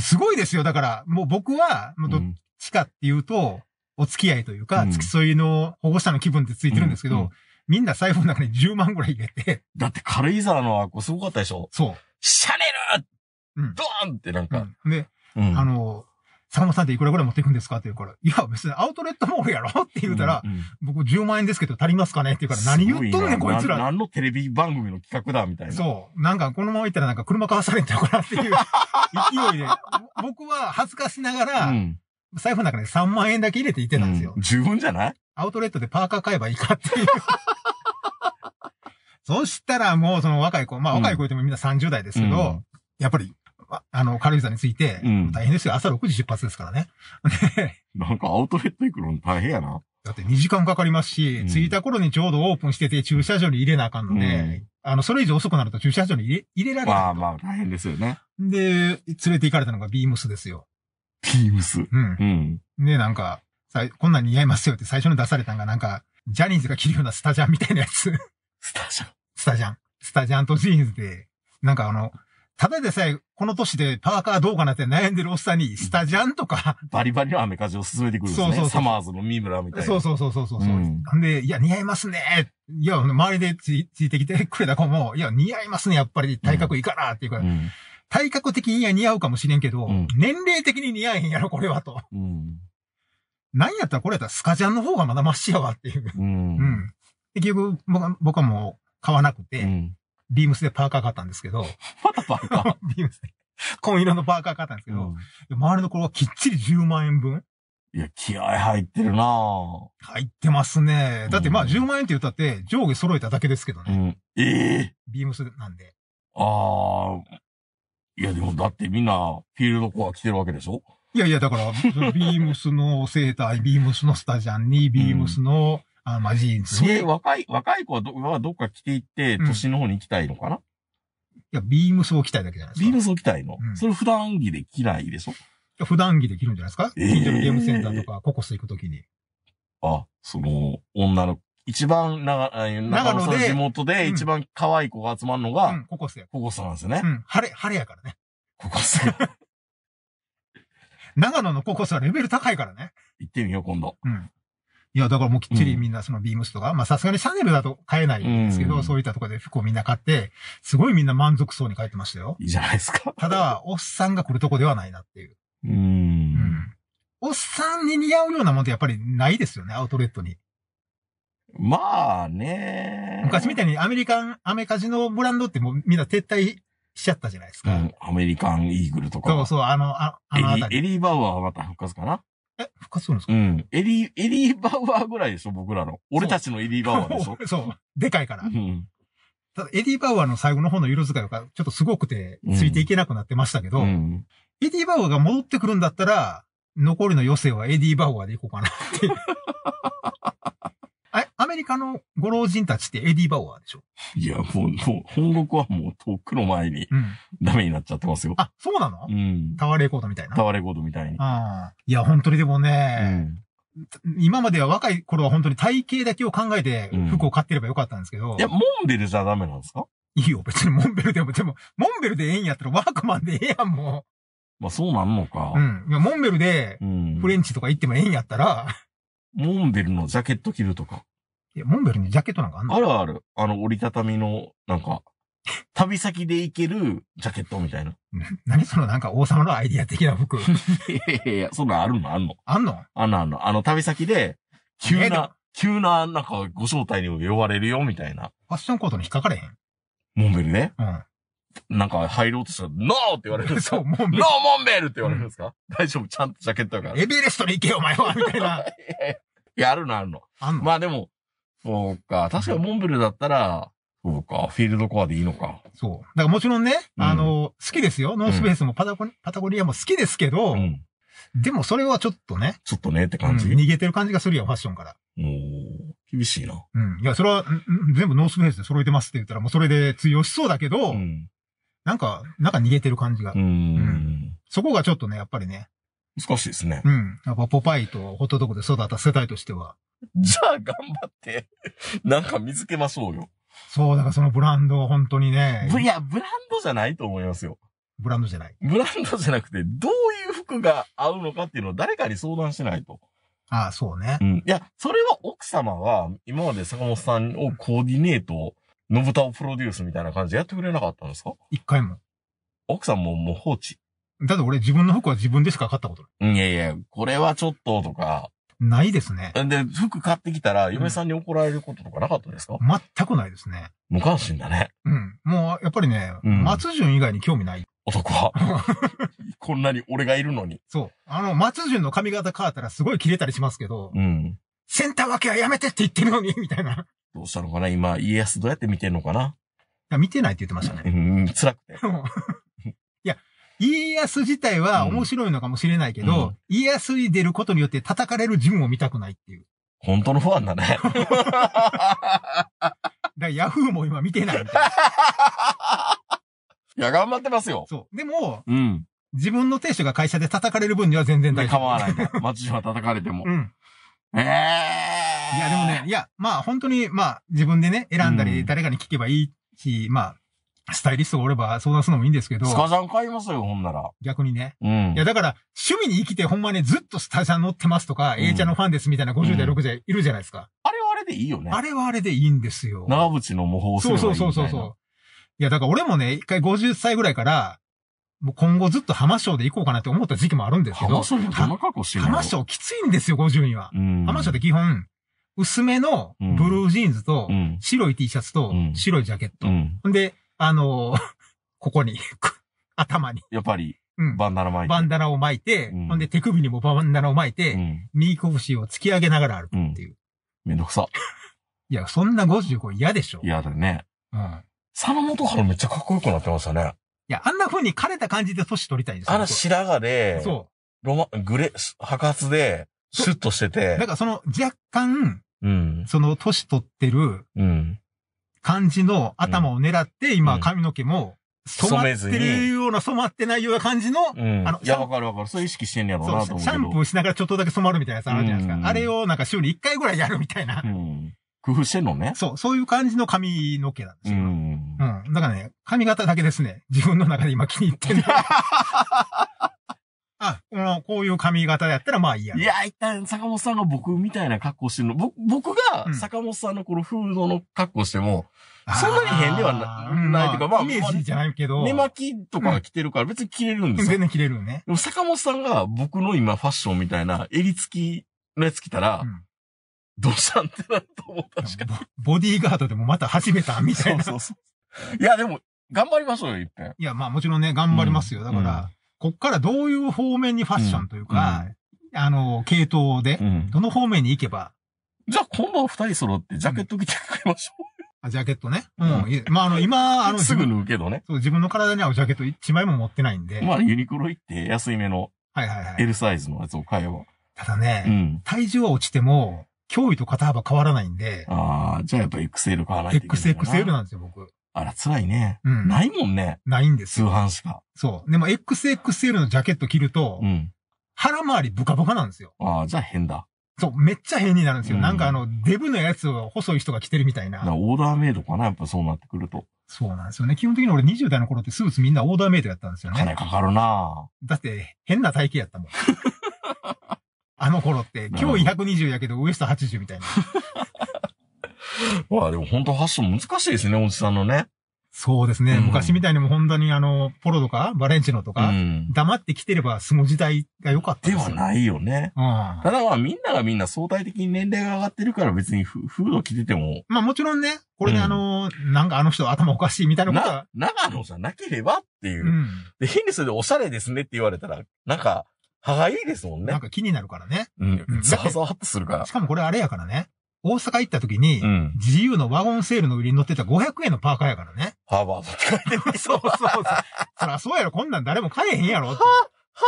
すごいですよ。だから、もう僕は、もうどっちかっていうと、お付き合いというか、付き添いの保護者の気分ってついてるんですけど、みんな財布の中に10万ぐらい入れて。だって軽井沢のあすごかったでしょそう。シャネルドーンってなんか。ね、うん、あの、坂本さんっていくらぐらい持っていくんですかって言うから、いや、別にアウトレットモールやろって言うたら、うんうん、僕10万円ですけど足りますかねって言うから、何言っとんねん、こいつら。何のテレビ番組の企画だ、みたいな。そう。なんか、このまま行ったらなんか車買わされんうかなっていう勢 いで、僕は恥ずかしながら、うん、財布の中で3万円だけ入れていてたんですよ、うん。十分じゃないアウトレットでパーカー買えばいいかっていう そしたらもうその若い子、まあ若い子言ってもみんな30代ですけど、うん、やっぱりあの、軽井沢に着いて、うん、大変ですよ。朝6時出発ですからね。なんかアウトレット行くの大変やな。だって2時間かかりますし、うん、着いた頃にちょうどオープンしてて駐車場に入れなあかんので、うん、あの、それ以上遅くなると駐車場に入れ入れられない。まあまあ、大変ですよね。で、連れて行かれたのがビームスですよ。ビームス。うん。うん、で、なんか、さこんなん似合いますよって最初に出されたのが、なんか、ジャニーズが着るようなスタジャンみたいなやつ。スタジャンスタジャン。スタジャンとジーンズで、なんかあの、ただでさえ、この年でパーカーどうかなって悩んでるおっさんに、スタジャンとか、バリバリのアメカジを進めてくるんですね。そうそうそうサマーズの三村みたいな。そうそうそうそうそう。うん、んで、いや、似合いますね。いや、周りでつついてきてくれた子も、いや、似合いますね、やっぱり。体格いいかなっていうかうん、体格的には似合うかもしれんけど、うん、年齢的に似合えへんやろ、これはと。うん。なんやったらこれやったらスカジャンの方がまだマシやわっていう。うん。うん、結局僕は、僕はもう買わなくて、うビームスでパーカー買ったんですけど。またパーカービームスで。紺色のパーカー買ったんですけど、うん、周りのこれはきっちり10万円分。いや、気合入ってるな入ってますね。だってまあ10万円って言ったって上下揃えただけですけどね。うん、ええー、ビームスなんで。ああ。いやでもだってみんなフィールドコア着てるわけでしょいやいや、だから、ビームスのセーター、ビームスのスタジャンに、ビームスのあ、マジーンズね。若い、若い子はど、はどっか着ていって、都心の方に行きたいのかな、いや、ビームスを着たいだけじゃないですか。ビームスを着たいの、うんそれ普段着で着ないでしょ普段着で着るんじゃないですか、えー近所のゲームセンターとか、ココス行くときに。あ、その、女の、一番長、長野さんの地元で一番可愛い子が集まるのうが、ん、ココスや。ココスなんですよねう。ん、晴れ、晴れやからね。ココスが。長野のココスはレベル高いからね。行ってみよう、今度。うん。いや、だからもうきっちりみんなそのビームスとか、うん、まあさすがにシャネルだと買えないんですけど、うん、そういったところで服をみんな買って、すごいみんな満足そうに買ってましたよ。いいじゃないですか。ただ、おっさんが来るとこではないなっていう。うんうん。おっさんに似合うようなもんってやっぱりないですよね、アウトレットに。まあね。昔みたいにアメリカン、アメカジのブランドってもうみんな撤退しちゃったじゃないですか。うん、アメリカンイーグルとか。そうそう、あの、ああのあたりエリ。リーバウアーはまた復活かなえ、復活するんですかうん。エリー、エリーバウアーぐらいでしょ、僕らの。俺たちのエリーバウアーでしょ そう。でかいから。うん。ただ、エディ・バウアーの最後の方の色使いがちょっとすごくて、ついていけなくなってましたけど、うん、エディ・バウアーが戻ってくるんだったら、残りの余生はエディ・バウアーでいこうかなって。え、アメリカのご老人たちってエディ・バウアーでしょいや、もう、もう、本国はもうとっくの前にダメになっちゃってますよ。あ、そうなのうん。タワーレコードみたいな。タワーレコードみたいに。ああ。いや、本当にでもうね、ん。今までは若い頃は本当に体型だけを考えて服を買ってればよかったんですけど、いや、モンベルじゃダメなんですかいいよ、別にモンベルでも、でも、モンベルでええんやったらワークマンでええやん、もまあそうなんのかう。う。ん。いや、モンベルでうん。フレンチとか行ってもええんやったら、モンベルのジャケット着るとか。いや、モンベルにジャケットなんかあんのあるある。あの、折りたたみの、なんか、旅先で行けるジャケットみたいな。何そのなんか王様のアイディア的な服。いやいやいや、そんなんあるのあんのあんのあんのあんの。あの、旅先で、急な、急な、なんか、ご招待に呼ばれるよ、みたいな。ファッションコートに引っかかれへんモンベルね。うん。なんか入ろうとしたら、ノーって言われるんですかそう、モンベル。ノーモンベルって言われるんですか、大丈夫ちゃんとジャケットだから。エベレストに行けよ、お前はみたいな。やるのあるの。あんのまあでも、そうか。確かにモンベルだったら、そうか。フィールドコアでいいのか。そう。だからもちろんね、うんあの、好きですよ。ノースペースもパタゴ,、パタゴリアも好きですけど、うん。でもそれはちょっとね、ちょっとねってうん感じ。逃げてる感じがするよ、ファッションから。おー厳しいな。うん。いや、それは、んん全部ノースペースで揃えてますって言ったら、もうそれで通用しそうだけど、うん。なんか、なんか逃げてる感じが。うんうん、そこがちょっとね、やっぱりね。難しいですね。うん。やっぱポパイとホットドッグで育った世代としては。じゃあ頑張って、なんか見つけましょうよ。そう、だからそのブランドは本当にね。いや、ブランドじゃないと思いますよ。ブランドじゃない。ブランドじゃなくて、どういう服が合うのかっていうのを誰かに相談しないと。ああ、そうね。うん。いや、それは奥様は、今まで坂本さんをコーディネートのぶたをプロデュースみたいな感じでやってくれなかったんですか一回も。奥さんももう放置。だって俺自分の服は自分でしか買ったことない。いやいや、これはちょっととか。ないですね。で、服買ってきたら、嫁さんに怒られることとかなかったですか、うん、全くないですね。無関心だね。うん。もう、やっぱりね、うん、松潤以外に興味ない。男は。こんなに俺がいるのに。そう。あの、松潤の髪型変わったらすごい切れたりしますけど、うん。センター分けはやめてって言ってるのに、みたいな。どうしたのかな今、家康どうやって見てんのかないや見てないって言ってましたうね。ん、辛くて。いや、家康自体は面白いのかもしれないけど、家康に出ることによって叩かれる自分を見たくないっていう。本当のファンだね。だからヤフーも今見てないみたい いや、頑張ってますよ。そう。でも、うん。自分の亭主が会社で叩かれる分には全然大丈夫。構わないね。街は叩かれても。うん。ええいや、でもね、いや、まあ本当に、まあ自分でね、選んだり、誰かに聞けばいいし、まあ、スタイリストがおれば相談するのもいいんですけど。スカジャン買いますよ、ほんなら。逆にね。うん。いや、だから、趣味に生きてほんまにずっとスタジャン乗ってますとか、A ちゃんのファンですみたいな50代、60代いるじゃないですか。あれはあれでいいよね。あれはあれでいいんですよ。長渕の模倣すれいそうそうそうそう。いや、だから俺もね、一回50歳ぐらいから、もう今後ずっと浜省で行こうかなって思った時期もあるんですけど。浜省もどんな格好してるの浜省きついんですよ、50には。浜省って基本、薄めのブルージーンズと、白い T シャツと、白いジャケット。ほんで、あのー、ここに 頭に。やっぱり。うん、バンダナ巻いて。バンダナを巻いて、うん、ほんで手首にもバンダナを巻いて、うん、右拳を突き上げながら歩くっていう。めんどくさ。いや、そんな55嫌でしょ。嫌だね。うん。佐野元春めっちゃかっこよくなってましたね。いや、あんな風に枯れた感じで年取りたいんですよ。あの白髪で、そう。ロマ、グレ、白髪で、シュッとしてて。なんかその若干、その年取ってる、感じの頭を狙って、今髪の毛も、染まってるような、染まってないような感じの、あの、いや、わかるわかる。そう意識してんねやろなと思シャンプーしながらちょっとだけ染まるみたいなやつあるじゃないですか。あれをなんか週に1回ぐらいやるみたいな。工夫してんのね。そう、そういう感じの髪の毛なんですよ。うん。だからね、髪型だけですね。自分の中で今気に入ってる。あ、この、こういう髪型やったらまあいいや。いや、一旦坂本さんが僕みたいな格好してるの、僕、僕が坂本さんのこのフードの格好しても、そんなに変ではなないというか、まあ、イメージじゃないけど、寝巻きとか着てるから別に着れるんですよ。全然着れるよね。坂本さんが僕の今ファッションみたいな襟付きのやつ着たら、うんどうしたんってなると思ったしかボ。ディーガードでもまた始めたみたいな。そうそうそう。いや、でも、頑張りましょうよ、いっぺん。いや、まあもちろんね、頑張りますよ。だから、こっからどういう方面にファッションというか、あの、系統で、どの方面に行けば。じゃあ今晩二人揃ってジャケット着てくれましょう。あ、ジャケットね。うん。まあ、あの、今、あの、すぐ脱ぐけどね。そう、自分の体に合うジャケット一枚も持ってないんで。まあ、ユニクロ行って安いめの、はいはいはい。L サイズのやつを買えば。ただね、うん、体重は落ちても、脅威と肩幅変わらないんで。ああ、じゃあやっぱ XL 買わないといけない。XXL なんですよ、僕。あら、辛いね。うん。ないもんね。ないんです通販しか。そう。でも XXL のジャケット着ると、うん。腹回りブカブカなんですよ。ああ、じゃあ変だ。そう、めっちゃ変になるんですよ。うんなんかあの、デブのやつを細い人が着てるみたいな。オーダーメイドかな、やっぱそうなってくると。そうなんですよね。基本的に俺20代の頃ってスーツみんなオーダーメイドやったんですよね。金かかるなだって、変な体型やったもん。あの頃って、今日120やけどウエスト80みたいな。ま あでも本当発想難しいですね、おじさんのね。そうですね。うん昔みたいにも本当にあの、ポロとか、バレンチノとうか、ん。黙ってきてればその時代が良かったですではないよね。うんただまあみんながみんな相対的に年齢が上がってるから別にフフード着てても、まあもちろんね、これでうんあの、なんかあの人頭おかしいみたいなことは長野じゃなければっていうう。ん。で、ヒンデスでおしゃれですねって言われたら、なんか、歯がいいですもんねなん。か気になるからね。うん。ざわざわっとするから。しかもこれあれやからね。大阪行った時に、うん、自由のワゴンセールの売りに乗ってた500円のパーカーやからね。ハーバードって書いてます。そうそうそう。そらそうやろ、こんなん誰も買えへんやろって。ハ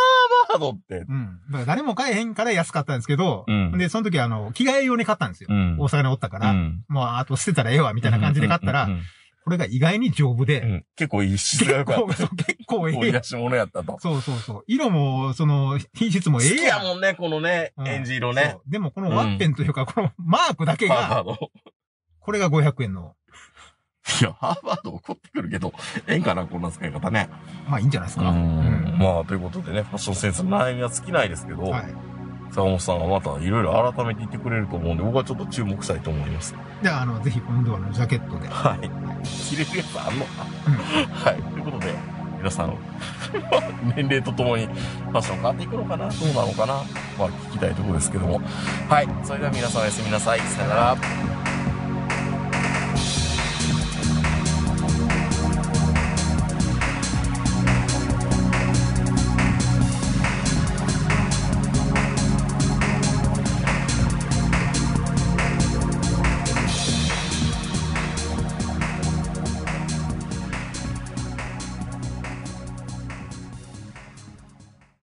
ーバードって。うん。だから誰も買えへんから安かったんですけど、うん、で、その時あの、着替え用に買ったんですよ。うん、大阪におったから、もうんあ、あと捨てたらええわ、みたいな感じで買ったら、うんうんうんうんこれが意外に丈夫で、うん、結構いい質が良かった。結構いい。い出し物やったと。そうそうそう。色も、その、品質もええやん。好きやもんね、このね、うん、エンジ色ね。でもこのワッペンというか、うん、このマークだけが、これが500円の。いや、ハーバード怒ってくるけど、ええんかな、こんな使い方ね。まあいいんじゃないですか。うん,、まあ、ということでね、ファッションセンスの悩みは尽きないですけど、はい坂本さんがまたいろいろ改めて言ってくれると思うんで、僕はちょっと注目したいと思います。じゃあ、あの、ぜひ今度はジャケットで。はい。着れるやつあんのか、うん、はい。ということで、皆さん、年齢とともにファッション変わっていくのかなどうなのかなまあ、聞きたいところですけども。はい。それでは皆さんおやすみなさい。さよなら。